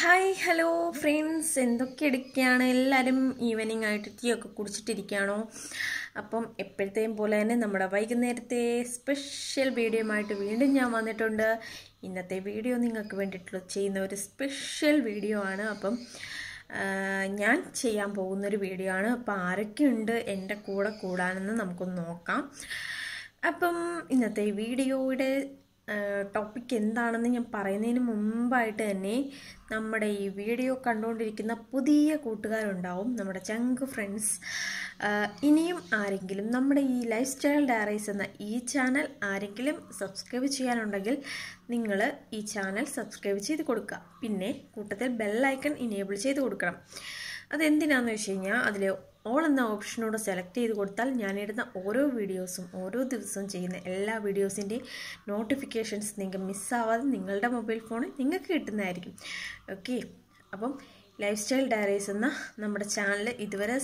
hi hello friends എന്തൊക്കെ എടുക്കുകയാണ് എല്ലാവരും ഈവനിങ് ആയിട്ട് ടീ ഒക്കെ കുടിച്ചിട്ടിരിക്കുകയാണോ അപ്പം എപ്പോഴത്തെയും പോലെ തന്നെ നമ്മുടെ വൈകുന്നേരത്തെ സ്പെഷ്യൽ വീഡിയോയുമായിട്ട് വീണ്ടും ഞാൻ വന്നിട്ടുണ്ട് ഇന്നത്തെ വീഡിയോ നിങ്ങൾക്ക് വേണ്ടിയിട്ടുള്ള ചെയ്യുന്ന ഒരു സ്പെഷ്യൽ വീഡിയോ ആണ് അപ്പം ഞാൻ ചെയ്യാൻ പോകുന്നൊരു വീഡിയോ ആണ് അപ്പോൾ ആരൊക്കെയുണ്ട് എൻ്റെ കൂടെ കൂടാനെന്ന് നമുക്കൊന്ന് നോക്കാം അപ്പം ഇന്നത്തെ വീഡിയോയുടെ ടോപ്പിക് എന്താണെന്ന് ഞാൻ പറയുന്നതിന് മുമ്പായിട്ട് തന്നെ നമ്മുടെ ഈ വീഡിയോ കണ്ടുകൊണ്ടിരിക്കുന്ന പുതിയ കൂട്ടുകാരുണ്ടാവും നമ്മുടെ ചങ്ക് ഫ്രണ്ട്സ് ഇനിയും ആരെങ്കിലും നമ്മുടെ ഈ ലൈഫ് സ്റ്റൈൽ ഡയറീസ് എന്ന ഈ ചാനൽ ആരെങ്കിലും സബ്സ്ക്രൈബ് ചെയ്യാനുണ്ടെങ്കിൽ നിങ്ങൾ ഈ ചാനൽ സബ്സ്ക്രൈബ് ചെയ്ത് കൊടുക്കുക പിന്നെ കൂട്ടത്തിൽ ബെല്ലൈക്കൺ ഇനേബിൾ ചെയ്ത് കൊടുക്കണം അതെന്തിനാണെന്ന് വെച്ച് കഴിഞ്ഞാൽ അതിൽ ഓൾ എന്ന ഓപ്ഷനോട് സെലക്ട് ചെയ്ത് കൊടുത്താൽ ഞാനിടുന്ന ഓരോ വീഡിയോസും ഓരോ ദിവസവും ചെയ്യുന്ന എല്ലാ വീഡിയോസിൻ്റെയും നോട്ടിഫിക്കേഷൻസ് നിങ്ങൾക്ക് മിസ്സാവാതെ നിങ്ങളുടെ മൊബൈൽ ഫോണിൽ നിങ്ങൾക്ക് കിട്ടുന്നതായിരിക്കും ഓക്കെ അപ്പം ലൈഫ് സ്റ്റൈൽ ഡയറീസ് എന്ന നമ്മുടെ ചാനൽ ഇതുവരെ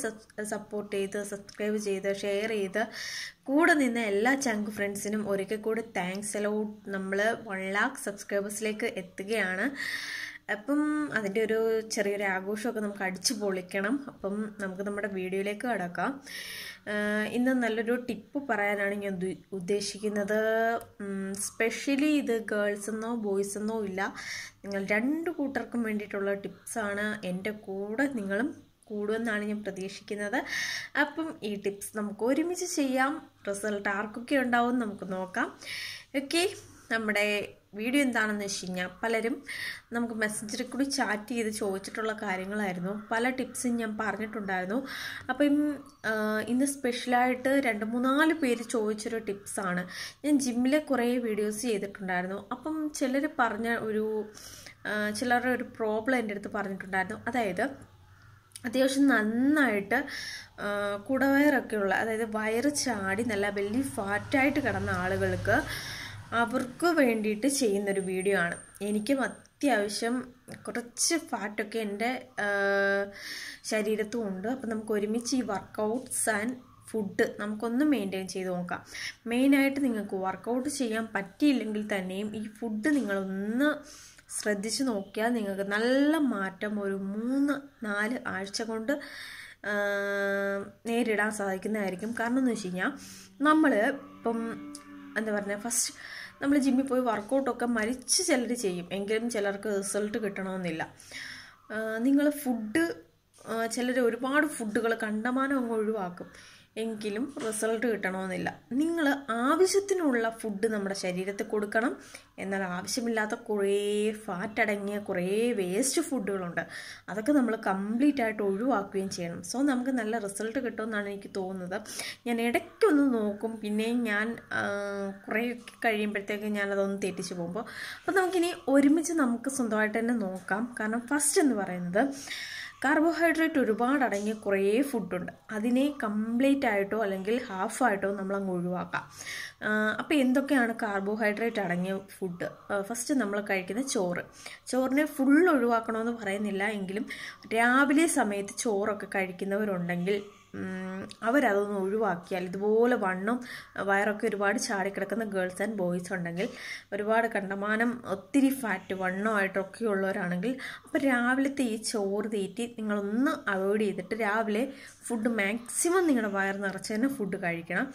സപ്പോർട്ട് ചെയ്ത് സബ്സ്ക്രൈബ് ചെയ്ത് ഷെയർ ചെയ്ത് കൂടെ നിന്ന എല്ലാ ചങ്ക് ഫ്രണ്ട്സിനും ഒരിക്കൽ കൂടി താങ്ക്സ് അലൗട്ട് നമ്മൾ വൺ ലാക്ക് സബ്സ്ക്രൈബേഴ്സിലേക്ക് എത്തുകയാണ് അപ്പം അതിൻ്റെ ഒരു ചെറിയൊരു ആഘോഷമൊക്കെ നമുക്ക് അടിച്ചു പൊളിക്കണം അപ്പം നമുക്ക് നമ്മുടെ വീഡിയോയിലേക്ക് കടക്കാം ഇന്ന് നല്ലൊരു ടിപ്പ് പറയാനാണ് ഞാൻ ഉദ്ദേശിക്കുന്നത് സ്പെഷ്യലി ഇത് ഗേൾസ് എന്നോ ബോയ്സ് എന്നോ ഇല്ല നിങ്ങൾ രണ്ട് കൂട്ടർക്കും വേണ്ടിയിട്ടുള്ള ടിപ്സാണ് എൻ്റെ കൂടെ നിങ്ങളും കൂടുമെന്നാണ് ഞാൻ പ്രതീക്ഷിക്കുന്നത് അപ്പം ഈ ടിപ്സ് നമുക്ക് ഒരുമിച്ച് ചെയ്യാം റിസൾട്ട് ആർക്കൊക്കെ ഉണ്ടാവും നമുക്ക് നോക്കാം ഓക്കെ നമ്മുടെ വീഡിയോ എന്താണെന്ന് വെച്ച് കഴിഞ്ഞാൽ പലരും നമുക്ക് മെസ്സഞ്ചറിൽ കൂടി ചാറ്റ് ചെയ്ത് ചോദിച്ചിട്ടുള്ള കാര്യങ്ങളായിരുന്നു പല ടിപ്സും ഞാൻ പറഞ്ഞിട്ടുണ്ടായിരുന്നു അപ്പം ഇന്ന് സ്പെഷ്യലായിട്ട് രണ്ട് മൂന്നാല് പേര് ചോദിച്ചൊരു ടിപ്സാണ് ഞാൻ ജിമ്മിലെ കുറേ വീഡിയോസ് ചെയ്തിട്ടുണ്ടായിരുന്നു അപ്പം ചിലർ പറഞ്ഞ ഒരു ചിലരുടെ ഒരു പ്രോബ്ലം എൻ്റെ അടുത്ത് പറഞ്ഞിട്ടുണ്ടായിരുന്നു അതായത് അത്യാവശ്യം നന്നായിട്ട് കുടവയറൊക്കെയുള്ള അതായത് വയറ് ചാടി നല്ല വലിയ ഫാറ്റായിട്ട് കിടന്ന ആളുകൾക്ക് അവർക്ക് വേണ്ടിയിട്ട് ചെയ്യുന്നൊരു വീഡിയോ ആണ് എനിക്കും അത്യാവശ്യം കുറച്ച് ഫാറ്റൊക്കെ എൻ്റെ ശരീരത്തും ഉണ്ട് അപ്പം നമുക്ക് ഒരുമിച്ച് ഈ വർക്കൗട്ട്സ് ആൻഡ് ഫുഡ് നമുക്കൊന്ന് മെയിൻറ്റെയിൻ ചെയ്ത് നോക്കാം മെയിനായിട്ട് നിങ്ങൾക്ക് വർക്കൗട്ട് ചെയ്യാൻ പറ്റിയില്ലെങ്കിൽ തന്നെയും ഈ ഫുഡ് നിങ്ങളൊന്ന് ശ്രദ്ധിച്ചു നോക്കിയാൽ നിങ്ങൾക്ക് നല്ല മാറ്റം ഒരു മൂന്ന് നാല് ആഴ്ച കൊണ്ട് നേരിടാൻ സാധിക്കുന്നതായിരിക്കും കാരണം എന്ന് വെച്ച് കഴിഞ്ഞാൽ നമ്മൾ ഇപ്പം എന്താ പറഞ്ഞാൽ ഫസ്റ്റ് നമ്മൾ ജിമ്മിൽ പോയി വർക്കൗട്ടൊക്കെ മരിച്ച് ചിലർ ചെയ്യും എങ്കിലും ചിലർക്ക് റിസൾട്ട് കിട്ടണമെന്നില്ല നിങ്ങൾ ഫുഡ് ചിലർ ഒരുപാട് ഫുഡുകൾ കണ്ടമാനം അങ്ങ് ഒഴിവാക്കും എങ്കിലും റിസൾട്ട് കിട്ടണമെന്നില്ല നിങ്ങൾ ആവശ്യത്തിനുള്ള ഫുഡ് നമ്മുടെ ശരീരത്തിൽ കൊടുക്കണം എന്നാൽ ആവശ്യമില്ലാത്ത കുറേ ഫാറ്റ് അടങ്ങിയ കുറേ വേസ്റ്റ് ഫുഡുകളുണ്ട് അതൊക്കെ നമ്മൾ കംപ്ലീറ്റ് ആയിട്ട് ഒഴിവാക്കുകയും ചെയ്യണം സോ നമുക്ക് നല്ല റിസൾട്ട് കിട്ടുമെന്നാണ് എനിക്ക് തോന്നുന്നത് ഞാൻ ഇടയ്ക്കൊന്ന് നോക്കും പിന്നെയും ഞാൻ കുറേ കഴിയുമ്പോഴത്തേക്ക് ഞാനതൊന്ന് തെറ്റിച്ച് പോകുമ്പോൾ അപ്പോൾ നമുക്കിനി ഒരുമിച്ച് നമുക്ക് സ്വന്തമായിട്ട് തന്നെ നോക്കാം കാരണം ഫസ്റ്റ് എന്ന് പറയുന്നത് കാർബോഹൈഡ്രേറ്റ് ഒരുപാട് അടങ്ങിയ കുറേ ഫുഡുണ്ട് അതിനെ കംപ്ലീറ്റ് ആയിട്ടോ അല്ലെങ്കിൽ ഹാഫ് ആയിട്ടോ നമ്മൾ അങ്ങ് ഒഴിവാക്കാം അപ്പോൾ എന്തൊക്കെയാണ് കാർബോഹൈഡ്രേറ്റ് അടങ്ങിയ ഫുഡ് ഫസ്റ്റ് നമ്മൾ കഴിക്കുന്ന ചോറ് ചോറിനെ ഫുൾ ഒഴിവാക്കണമെന്ന് പറയുന്നില്ല എങ്കിലും രാവിലെ സമയത്ത് ചോറൊക്കെ കഴിക്കുന്നവരുണ്ടെങ്കിൽ അവരതൊന്ന് ഒഴിവാക്കിയാൽ ഇതുപോലെ വണ്ണം വയറൊക്കെ ഒരുപാട് ചാടിക്കിടക്കുന്ന ഗേൾസ് ആൻഡ് ബോയ്സ് ഉണ്ടെങ്കിൽ ഒരുപാട് കണ്ടമാനം ഒത്തിരി ഫാറ്റ് വണ്ണമായിട്ടൊക്കെ ഉള്ളവരാണെങ്കിൽ അപ്പോൾ രാവിലത്തെ ഈ ചോറ് തീറ്റി നിങ്ങളൊന്ന് അവോയ്ഡ് ചെയ്തിട്ട് രാവിലെ ഫുഡ് മാക്സിമം നിങ്ങളുടെ വയർ നിറച്ച് തന്നെ ഫുഡ് കഴിക്കണം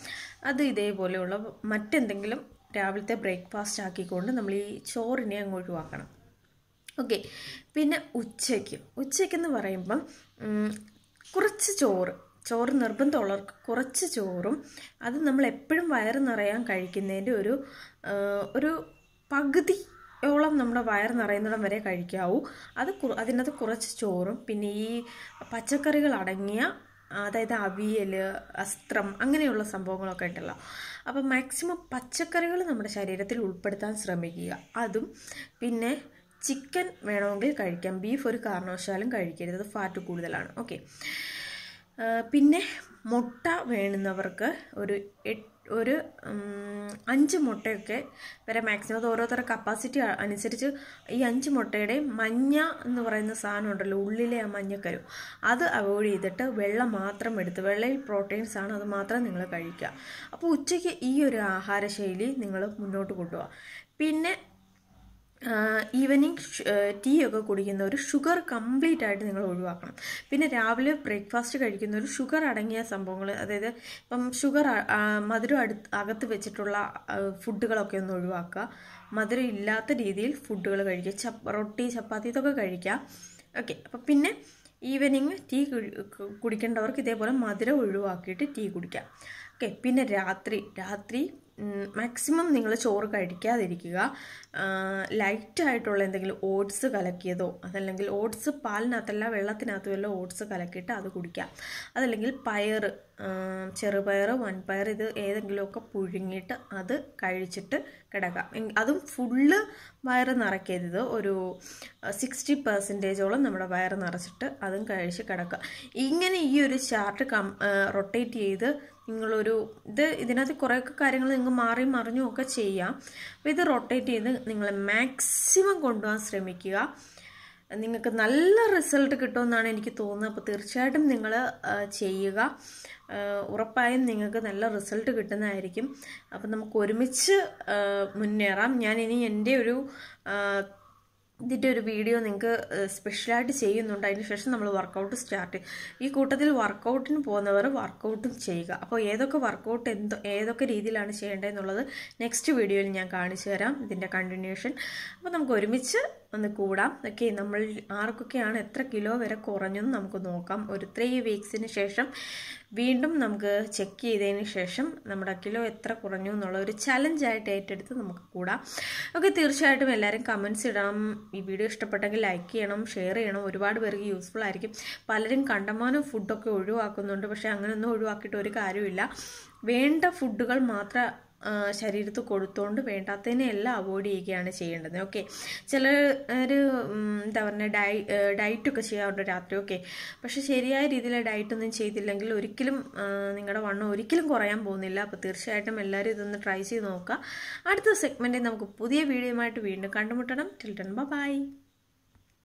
അത് ഇതേപോലെയുള്ള മറ്റെന്തെങ്കിലും രാവിലത്തെ ബ്രേക്ക്ഫാസ്റ്റ് ആക്കിക്കൊണ്ട് നമ്മൾ ഈ ചോറിനെ അങ്ങ് ഒഴിവാക്കണം ഓക്കെ പിന്നെ ഉച്ചയ്ക്ക് ഉച്ചയ്ക്കെന്ന് പറയുമ്പം കുറച്ച് ചോറ് ചോറ് നിർബന്ധമുള്ളവർക്ക് കുറച്ച് ചോറും അത് നമ്മൾ എപ്പോഴും വയറ് നിറയാൻ കഴിക്കുന്നതിൻ്റെ ഒരു ഒരു പകുതി ഓളം നമ്മുടെ വയർ നിറയുന്നിടം വരെ കഴിക്കാവൂ അത് അതിനകത്ത് കുറച്ച് ചോറും പിന്നെ ഈ പച്ചക്കറികൾ അടങ്ങിയ അതായത് അവിയൽ അസ്ത്രം അങ്ങനെയുള്ള സംഭവങ്ങളൊക്കെ ഉണ്ടല്ലോ അപ്പോൾ മാക്സിമം പച്ചക്കറികൾ നമ്മുടെ ശരീരത്തിൽ ഉൾപ്പെടുത്താൻ ശ്രമിക്കുക അതും പിന്നെ ചിക്കൻ വേണമെങ്കിൽ കഴിക്കാം ബീഫ് ഒരു കാരണവശാലും കഴിക്കരുത് അത് ഫാറ്റ് കൂടുതലാണ് ഓക്കെ പിന്നെ മുട്ട വേണുന്നവർക്ക് ഒരു ഒരു അഞ്ച് മുട്ടയൊക്കെ വരെ മാക്സിമം അത് ഓരോരുത്തരുടെ കപ്പാസിറ്റി അനുസരിച്ച് ഈ അഞ്ച് മുട്ടയുടെ മഞ്ഞ എന്ന് പറയുന്ന സാധനം ഉണ്ടല്ലോ ഉള്ളിലെ ആ മഞ്ഞക്കരു അത് അവോയ്ഡ് ചെയ്തിട്ട് വെള്ളം മാത്രം എടുത്ത് വെള്ളയിൽ പ്രോട്ടീൻസ് ആണ് അത് മാത്രം നിങ്ങൾ കഴിക്കുക അപ്പോൾ ഉച്ചയ്ക്ക് ഈ ഒരു ആഹാരശൈലി നിങ്ങൾ മുന്നോട്ട് കൊണ്ടുപോകാം പിന്നെ ഈവനിങ് ടീ ഒക്കെ കുടിക്കുന്ന ഒരു ഷുഗർ കംപ്ലീറ്റ് ആയിട്ട് നിങ്ങൾ ഒഴിവാക്കണം പിന്നെ രാവിലെ ബ്രേക്ക്ഫാസ്റ്റ് കഴിക്കുന്ന ഒരു ഷുഗർ അടങ്ങിയ സംഭവങ്ങൾ അതായത് ഇപ്പം ഷുഗർ മധുരം അടുത്ത് അകത്ത് വെച്ചിട്ടുള്ള ഫുഡുകളൊക്കെ ഒന്ന് ഒഴിവാക്കുക മധുരം ഇല്ലാത്ത രീതിയിൽ ഫുഡുകൾ കഴിക്കുക ചപ്പ റൊട്ടി ചപ്പാത്തി ഇതൊക്കെ കഴിക്കുക ഓക്കെ അപ്പം പിന്നെ ഈവനിങ് ടീ കുടിക്കേണ്ടവർക്ക് ഇതേപോലെ മധുരം ഒഴിവാക്കിയിട്ട് ടീ കുടിക്കുക ഓക്കെ പിന്നെ രാത്രി രാത്രി മാക്സിമം നിങ്ങൾ ചോറ് കഴിക്കാതിരിക്കുക ലൈറ്റായിട്ടുള്ള എന്തെങ്കിലും ഓട്സ് കലക്കിയതോ അതല്ലെങ്കിൽ ഓട്സ് പാലിനകത്തല്ല വെള്ളത്തിനകത്ത് വല്ല ഓട്സ് കലക്കിയിട്ട് അത് കുടിക്കാം അതല്ലെങ്കിൽ പയർ ചെറുപയർ വൺപയർ ഇത് ഏതെങ്കിലുമൊക്കെ പുഴുങ്ങിയിട്ട് അത് കഴിച്ചിട്ട് കിടക്കാം അതും ഫുള്ള് വയറ് നിറയ്ക്കരുത് ഒരു സിക്സ്റ്റി പെർസെൻറ്റേജോളം നമ്മുടെ വയറ് നിറച്ചിട്ട് അതും കഴിച്ച് കിടക്കുക ഇങ്ങനെ ഈ ഒരു ചാർട്ട് കം റൊട്ടേറ്റ് ചെയ്ത് നിങ്ങളൊരു ഇത് ഇതിനകത്ത് കുറേയൊക്കെ കാര്യങ്ങൾ നിങ്ങൾ മാറി മറിഞ്ഞുമൊക്കെ ഒക്കെ ചെയ്യാം അപ്പോൾ ഇത് റൊട്ടേറ്റ് ചെയ്ത് നിങ്ങൾ മാക്സിമം കൊണ്ടുപോകാൻ ശ്രമിക്കുക നിങ്ങൾക്ക് നല്ല റിസൾട്ട് കിട്ടുമെന്നാണ് എനിക്ക് തോന്നുന്നത് അപ്പോൾ തീർച്ചയായിട്ടും നിങ്ങൾ ചെയ്യുക ഉറപ്പായും നിങ്ങൾക്ക് നല്ല റിസൾട്ട് കിട്ടുന്നതായിരിക്കും അപ്പം നമുക്ക് ഒരുമിച്ച് മുന്നേറാം ഞാൻ ഇനി എൻ്റെ ഒരു ഇതിൻ്റെ ഒരു വീഡിയോ നിങ്ങൾക്ക് സ്പെഷ്യലായിട്ട് ചെയ്യുന്നുണ്ട് അതിന് ശേഷം നമ്മൾ വർക്കൗട്ട് സ്റ്റാർട്ട് ചെയ്യും ഈ കൂട്ടത്തിൽ വർക്കൗട്ടിന് പോകുന്നവർ വർക്കൗട്ടും ചെയ്യുക അപ്പോൾ ഏതൊക്കെ വർക്കൗട്ട് എന്തോ ഏതൊക്കെ രീതിയിലാണ് ചെയ്യേണ്ടതെന്നുള്ളത് നെക്സ്റ്റ് വീഡിയോയിൽ ഞാൻ കാണിച്ചു തരാം ഇതിൻ്റെ കണ്ടിന്യൂഷൻ അപ്പോൾ നമുക്ക് ഒരുമിച്ച് ഒന്ന് കൂടാം ഓക്കെ നമ്മൾ ആർക്കൊക്കെയാണ് എത്ര കിലോ വരെ കുറഞ്ഞെന്ന് നമുക്ക് നോക്കാം ഒരു ത്രീ വീക്സിന് ശേഷം വീണ്ടും നമുക്ക് ചെക്ക് ചെയ്തതിന് ശേഷം നമ്മുടെ കിലോ എത്ര കുറഞ്ഞു എന്നുള്ള ഒരു ചലഞ്ചായിട്ട് ഏറ്റെടുത്ത് നമുക്ക് കൂടാം ഓക്കെ തീർച്ചയായിട്ടും എല്ലാവരും കമൻസ് ഇടാം ഈ വീഡിയോ ഇഷ്ടപ്പെട്ടെങ്കിൽ ലൈക്ക് ചെയ്യണം ഷെയർ ചെയ്യണം ഒരുപാട് പേർക്ക് യൂസ്ഫുൾ ആയിരിക്കും പലരും കണ്ടമാനം ഫുഡൊക്കെ ഒഴിവാക്കുന്നുണ്ട് പക്ഷേ അങ്ങനെയൊന്നും ഒഴിവാക്കിയിട്ട് ഒരു കാര്യമില്ല വേണ്ട ഫുഡുകൾ മാത്രം ശരീരത്ത് കൊടുത്തോണ്ട് വേണ്ടാത്തതിനെ എല്ലാം അവോയ്ഡ് ചെയ്യുകയാണ് ചെയ്യേണ്ടത് ഓക്കെ ചില ഒരു എന്താ പറഞ്ഞ ഡയ ഡയറ്റൊക്കെ ചെയ്യാറുണ്ട് രാത്രി ഓക്കെ പക്ഷെ ശരിയായ രീതിയിൽ ഡയറ്റൊന്നും ചെയ്തില്ലെങ്കിൽ ഒരിക്കലും നിങ്ങളുടെ വണ്ണം ഒരിക്കലും കുറയാൻ പോകുന്നില്ല അപ്പോൾ തീർച്ചയായിട്ടും എല്ലാവരും ഇതൊന്ന് ട്രൈ ചെയ്ത് നോക്കുക അടുത്ത സെഗ്മെന്റിൽ നമുക്ക് പുതിയ വീഡിയോയുമായിട്ട് വീണ്ടും കണ്ടുമുട്ടണം ടിൽട്ടൺ ബൈ